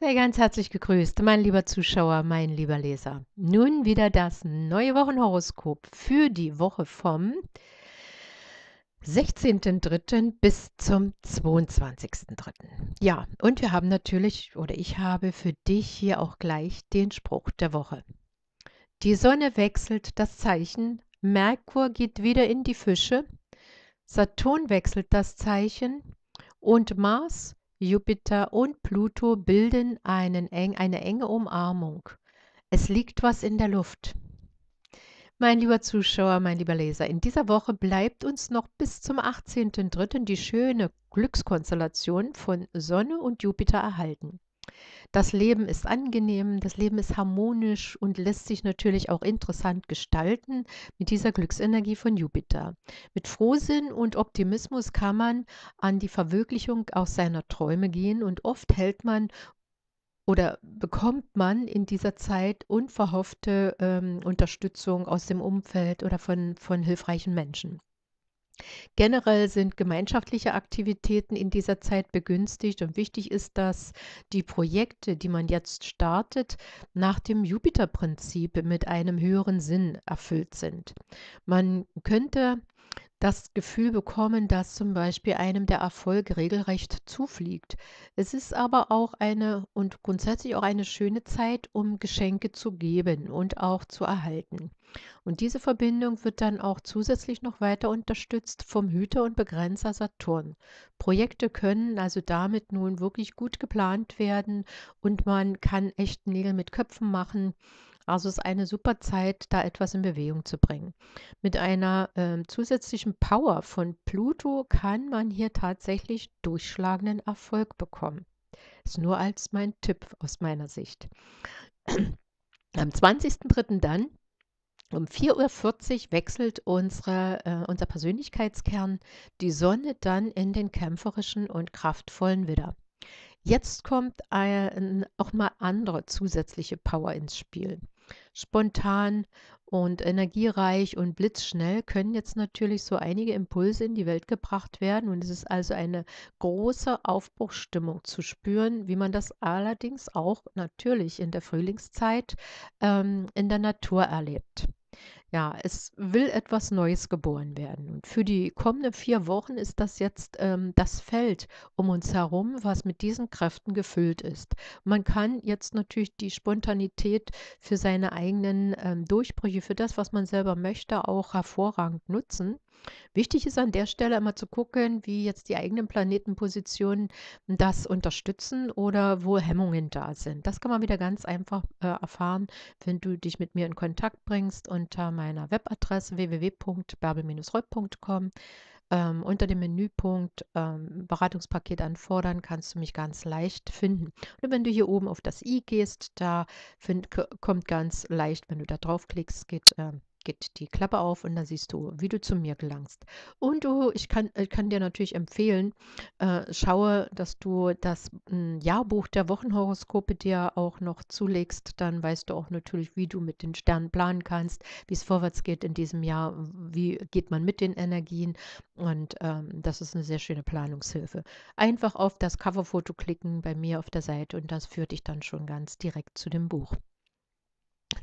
Sehr ganz herzlich gegrüßt, mein lieber Zuschauer, mein lieber Leser. Nun wieder das neue Wochenhoroskop für die Woche vom 16.03. bis zum 22.03. Ja, und wir haben natürlich, oder ich habe für dich hier auch gleich den Spruch der Woche. Die Sonne wechselt das Zeichen, Merkur geht wieder in die Fische, Saturn wechselt das Zeichen und Mars Jupiter und Pluto bilden einen eng, eine enge Umarmung. Es liegt was in der Luft. Mein lieber Zuschauer, mein lieber Leser, in dieser Woche bleibt uns noch bis zum 18.03. die schöne Glückskonstellation von Sonne und Jupiter erhalten. Das Leben ist angenehm, das Leben ist harmonisch und lässt sich natürlich auch interessant gestalten mit dieser Glücksenergie von Jupiter. Mit Frohsinn und Optimismus kann man an die Verwirklichung auch seiner Träume gehen und oft hält man oder bekommt man in dieser Zeit unverhoffte ähm, Unterstützung aus dem Umfeld oder von, von hilfreichen Menschen. Generell sind gemeinschaftliche Aktivitäten in dieser Zeit begünstigt und wichtig ist, dass die Projekte, die man jetzt startet, nach dem Jupiterprinzip mit einem höheren Sinn erfüllt sind. Man könnte das Gefühl bekommen, dass zum Beispiel einem der Erfolg regelrecht zufliegt. Es ist aber auch eine und grundsätzlich auch eine schöne Zeit, um Geschenke zu geben und auch zu erhalten. Und diese Verbindung wird dann auch zusätzlich noch weiter unterstützt vom Hüter und Begrenzer Saturn. Projekte können also damit nun wirklich gut geplant werden und man kann echt Nägel mit Köpfen machen also es ist eine super Zeit, da etwas in Bewegung zu bringen. Mit einer äh, zusätzlichen Power von Pluto kann man hier tatsächlich durchschlagenden Erfolg bekommen. Ist nur als mein Tipp aus meiner Sicht. Am 20.03. dann um 4.40 Uhr wechselt unsere, äh, unser Persönlichkeitskern die Sonne dann in den kämpferischen und kraftvollen Widder. Jetzt kommt ein, auch mal andere zusätzliche Power ins Spiel spontan und energiereich und blitzschnell können jetzt natürlich so einige Impulse in die Welt gebracht werden. Und es ist also eine große Aufbruchsstimmung zu spüren, wie man das allerdings auch natürlich in der Frühlingszeit ähm, in der Natur erlebt. Ja, es will etwas Neues geboren werden. Und für die kommenden vier Wochen ist das jetzt ähm, das Feld um uns herum, was mit diesen Kräften gefüllt ist. Man kann jetzt natürlich die Spontanität für seine eigenen ähm, Durchbrüche, für das, was man selber möchte, auch hervorragend nutzen. Wichtig ist an der Stelle immer zu gucken, wie jetzt die eigenen Planetenpositionen das unterstützen oder wo Hemmungen da sind. Das kann man wieder ganz einfach äh, erfahren, wenn du dich mit mir in Kontakt bringst unter meiner Webadresse www.bärbel-roll.com. Ähm, unter dem Menüpunkt ähm, Beratungspaket anfordern, kannst du mich ganz leicht finden. Und wenn du hier oben auf das i gehst, da find, kommt ganz leicht, wenn du da draufklickst, geht ähm, geht die Klappe auf und dann siehst du, wie du zu mir gelangst. Und du, ich kann, ich äh, kann dir natürlich empfehlen, äh, schaue, dass du das m, hm, Jahrbuch der Wochenhoroskope dir auch noch zulegst. Dann weißt du auch natürlich, wie du mit den Sternen planen kannst, wie es vorwärts geht in diesem Jahr, wie geht man mit den Energien. Und ähm, das ist eine sehr schöne Planungshilfe. Einfach auf das Coverfoto klicken bei mir auf der Seite und das führt dich dann schon ganz direkt zu dem Buch.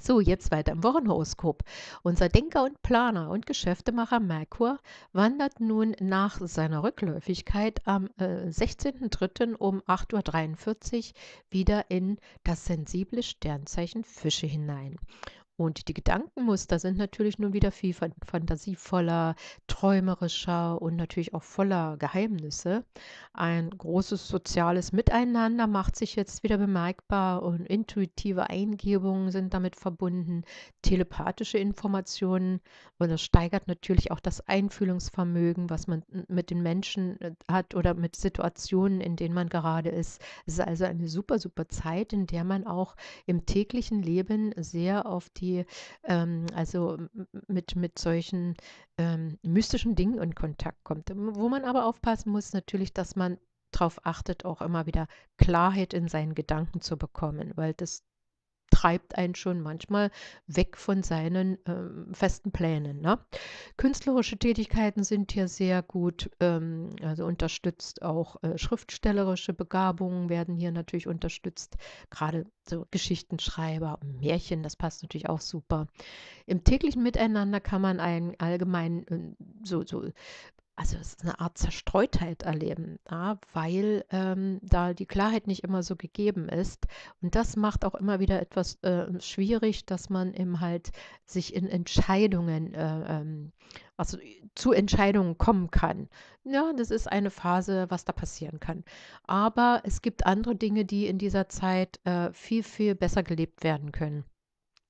So, jetzt weiter im Wochenhoroskop. Unser Denker und Planer und Geschäftemacher Merkur wandert nun nach seiner Rückläufigkeit am äh, 16.03. um 8.43 Uhr wieder in das sensible Sternzeichen Fische hinein. Und die Gedankenmuster sind natürlich nun wieder viel fantasievoller, träumerischer und natürlich auch voller Geheimnisse. Ein großes soziales Miteinander macht sich jetzt wieder bemerkbar und intuitive Eingebungen sind damit verbunden, telepathische Informationen und das steigert natürlich auch das Einfühlungsvermögen, was man mit den Menschen äh, hat oder mit Situationen, in denen man gerade ist. Es ist also eine super, super Zeit, in der man auch im täglichen Leben sehr auf die ähm, also mit, mit solchen ähm, mystischen Dingen in Kontakt kommt. Wo man aber aufpassen muss, natürlich, dass man darauf achtet, auch immer wieder Klarheit in seinen Gedanken zu bekommen, weil das treibt einen schon manchmal weg von seinen ähm, festen Plänen. Ne? Künstlerische Tätigkeiten sind hier sehr gut, ähm, also unterstützt auch äh, schriftstellerische Begabungen werden hier natürlich unterstützt, gerade so Geschichtenschreiber Märchen, das passt natürlich auch super. Im täglichen Miteinander kann man einen allgemeinen ähm, so, so also es ist eine Art Zerstreutheit erleben, ja, weil ähm, da die Klarheit nicht immer so gegeben ist. Und das macht auch immer wieder etwas äh, schwierig, dass man eben halt sich in Entscheidungen, äh, ähm, also zu Entscheidungen kommen kann. Ja, das ist eine Phase, was da passieren kann. Aber es gibt andere Dinge, die in dieser Zeit äh, viel, viel besser gelebt werden können.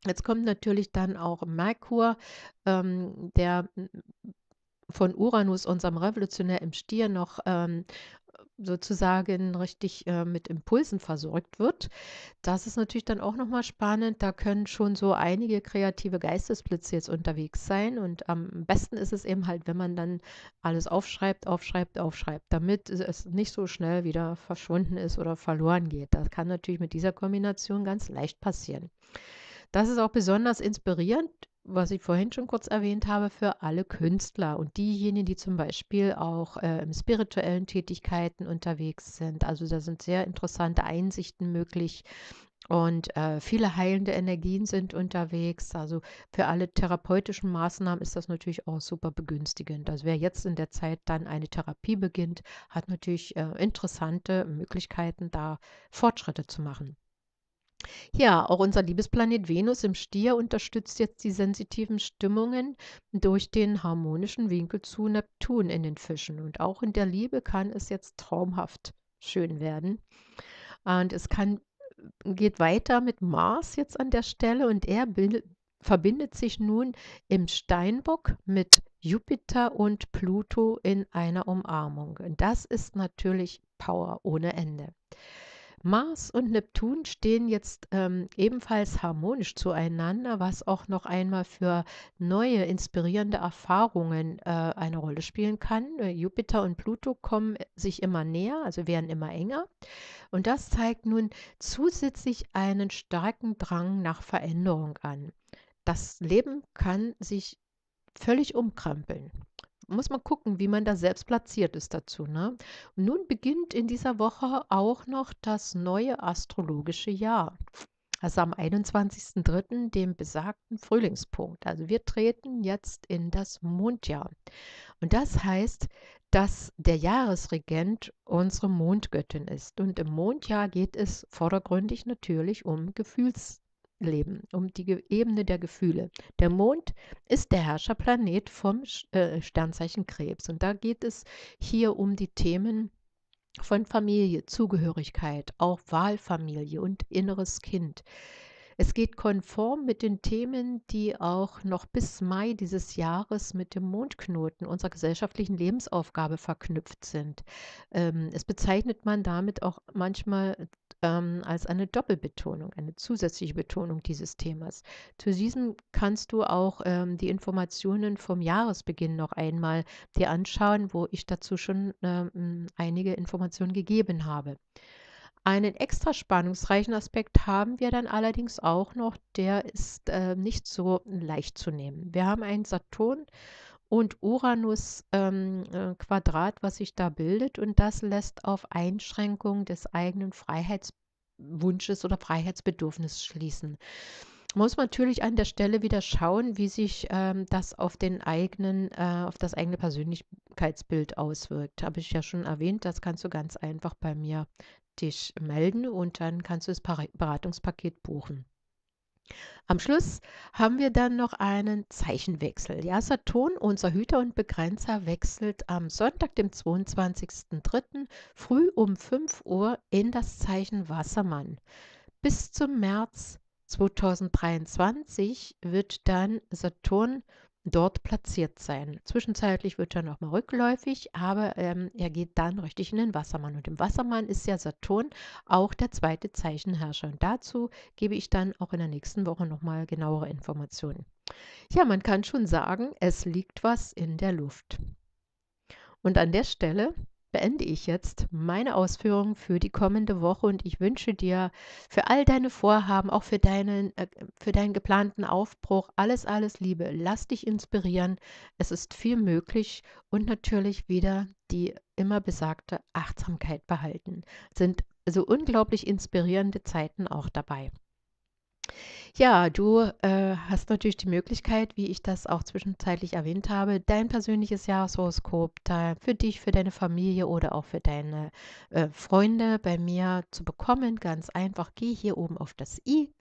Jetzt kommt natürlich dann auch Merkur, ähm, der von Uranus, unserem Revolutionär im Stier, noch ähm, sozusagen richtig äh, mit Impulsen versorgt wird. Das ist natürlich dann auch nochmal spannend. Da können schon so einige kreative Geistesblitze jetzt unterwegs sein. Und am besten ist es eben halt, wenn man dann alles aufschreibt, aufschreibt, aufschreibt, damit es nicht so schnell wieder verschwunden ist oder verloren geht. Das kann natürlich mit dieser Kombination ganz leicht passieren. Das ist auch besonders inspirierend was ich vorhin schon kurz erwähnt habe, für alle Künstler und diejenigen, die zum Beispiel auch äh, im spirituellen Tätigkeiten unterwegs sind. Also da sind sehr interessante Einsichten möglich und äh, viele heilende Energien sind unterwegs. Also für alle therapeutischen Maßnahmen ist das natürlich auch super begünstigend. Also wer jetzt in der Zeit dann eine Therapie beginnt, hat natürlich äh, interessante Möglichkeiten, da Fortschritte zu machen. Ja, auch unser Liebesplanet Venus im Stier unterstützt jetzt die sensitiven Stimmungen durch den harmonischen Winkel zu Neptun in den Fischen. Und auch in der Liebe kann es jetzt traumhaft schön werden. Und es kann, geht weiter mit Mars jetzt an der Stelle und er bildet, verbindet sich nun im Steinbock mit Jupiter und Pluto in einer Umarmung. Und das ist natürlich Power ohne Ende. Mars und Neptun stehen jetzt ähm, ebenfalls harmonisch zueinander, was auch noch einmal für neue inspirierende Erfahrungen äh, eine Rolle spielen kann. Äh, Jupiter und Pluto kommen sich immer näher, also werden immer enger. Und das zeigt nun zusätzlich einen starken Drang nach Veränderung an. Das Leben kann sich völlig umkrempeln. Muss man gucken, wie man da selbst platziert ist dazu, ne? nun beginnt in dieser Woche auch noch das neue astrologische Jahr. Also am 21.03., dem besagten Frühlingspunkt. Also wir treten jetzt in das Mondjahr. Und das heißt, dass der Jahresregent unsere Mondgöttin ist. Und im Mondjahr geht es vordergründig natürlich um Gefühls Leben, um die Ebene der Gefühle. Der Mond ist der Herrscherplanet vom äh, Sternzeichen Krebs. Und da geht es hier um die Themen von Familie, Zugehörigkeit, auch Wahlfamilie und inneres Kind. Es geht konform mit den Themen, die auch noch bis Mai dieses Jahres mit dem Mondknoten unserer gesellschaftlichen Lebensaufgabe verknüpft sind. Ähm, es bezeichnet man damit auch manchmal ähm, als eine Doppelbetonung, eine zusätzliche Betonung dieses Themas. Zu diesem kannst du auch ähm, die Informationen vom Jahresbeginn noch einmal dir anschauen, wo ich dazu schon ähm, einige Informationen gegeben habe. Einen extra spannungsreichen Aspekt haben wir dann allerdings auch noch, der ist äh, nicht so leicht zu nehmen. Wir haben einen Saturn und Uranus-Quadrat, ähm, äh, was sich da bildet. Und das lässt auf Einschränkung des eigenen Freiheitswunsches oder Freiheitsbedürfnisses schließen. Muss man natürlich an der Stelle wieder schauen, wie sich ähm, das auf den eigenen, äh, auf das eigene Persönlichkeitsbild auswirkt. Habe ich ja schon erwähnt, das kannst du ganz einfach bei mir dich melden und dann kannst du das Beratungspaket buchen. Am Schluss haben wir dann noch einen Zeichenwechsel. Ja, Saturn, unser Hüter und Begrenzer, wechselt am Sonntag, dem 22.03. früh um 5 Uhr in das Zeichen Wassermann. Bis zum März 2023 wird dann Saturn dort platziert sein. Zwischenzeitlich wird er nochmal rückläufig, aber ähm, er geht dann richtig in den Wassermann. Und im Wassermann ist ja Saturn auch der zweite Zeichenherrscher. Und dazu gebe ich dann auch in der nächsten Woche nochmal genauere Informationen. Ja, man kann schon sagen, es liegt was in der Luft. Und an der Stelle beende ich jetzt meine Ausführungen für die kommende Woche und ich wünsche dir für all deine Vorhaben, auch für deinen, äh, für deinen geplanten Aufbruch, alles, alles Liebe. Lass dich inspirieren. Es ist viel möglich und natürlich wieder die immer besagte Achtsamkeit behalten. Sind so unglaublich inspirierende Zeiten auch dabei. Ja, du, äh, hast natürlich die Möglichkeit, wie ich das auch zwischenzeitlich erwähnt habe, dein persönliches Jahreshoroskop da für dich, für deine Familie oder auch für deine äh, Freunde bei mir zu bekommen. Ganz einfach, geh hier oben auf das i.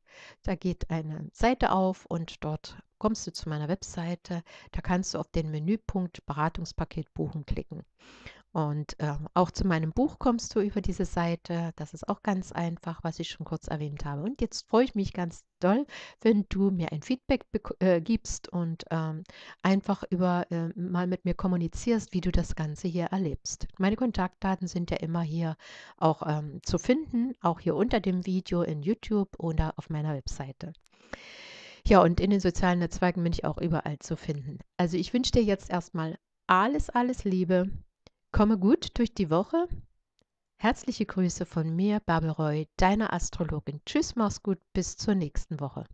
Da geht eine Seite auf und dort kommst du zu meiner Webseite. Da kannst du auf den Menüpunkt Beratungspaket buchen klicken. Und äh, auch zu meinem Buch kommst du über diese Seite. Das ist auch ganz einfach, was ich schon kurz erwähnt habe. Und jetzt freue ich mich ganz doll, wenn du mir ein Feedback äh, gibst und ähm, einfach über äh, mal mit mir kommunizierst, wie du das Ganze hier erlebst. Meine Kontaktdaten sind ja immer hier auch ähm, zu finden, auch hier unter dem Video in YouTube oder auf meiner Webseite. Ja, und in den sozialen Netzwerken bin ich auch überall zu finden. Also ich wünsche dir jetzt erstmal alles, alles Liebe Komme gut durch die Woche. Herzliche Grüße von mir, Babel Roy, deiner Astrologin. Tschüss, mach's gut, bis zur nächsten Woche.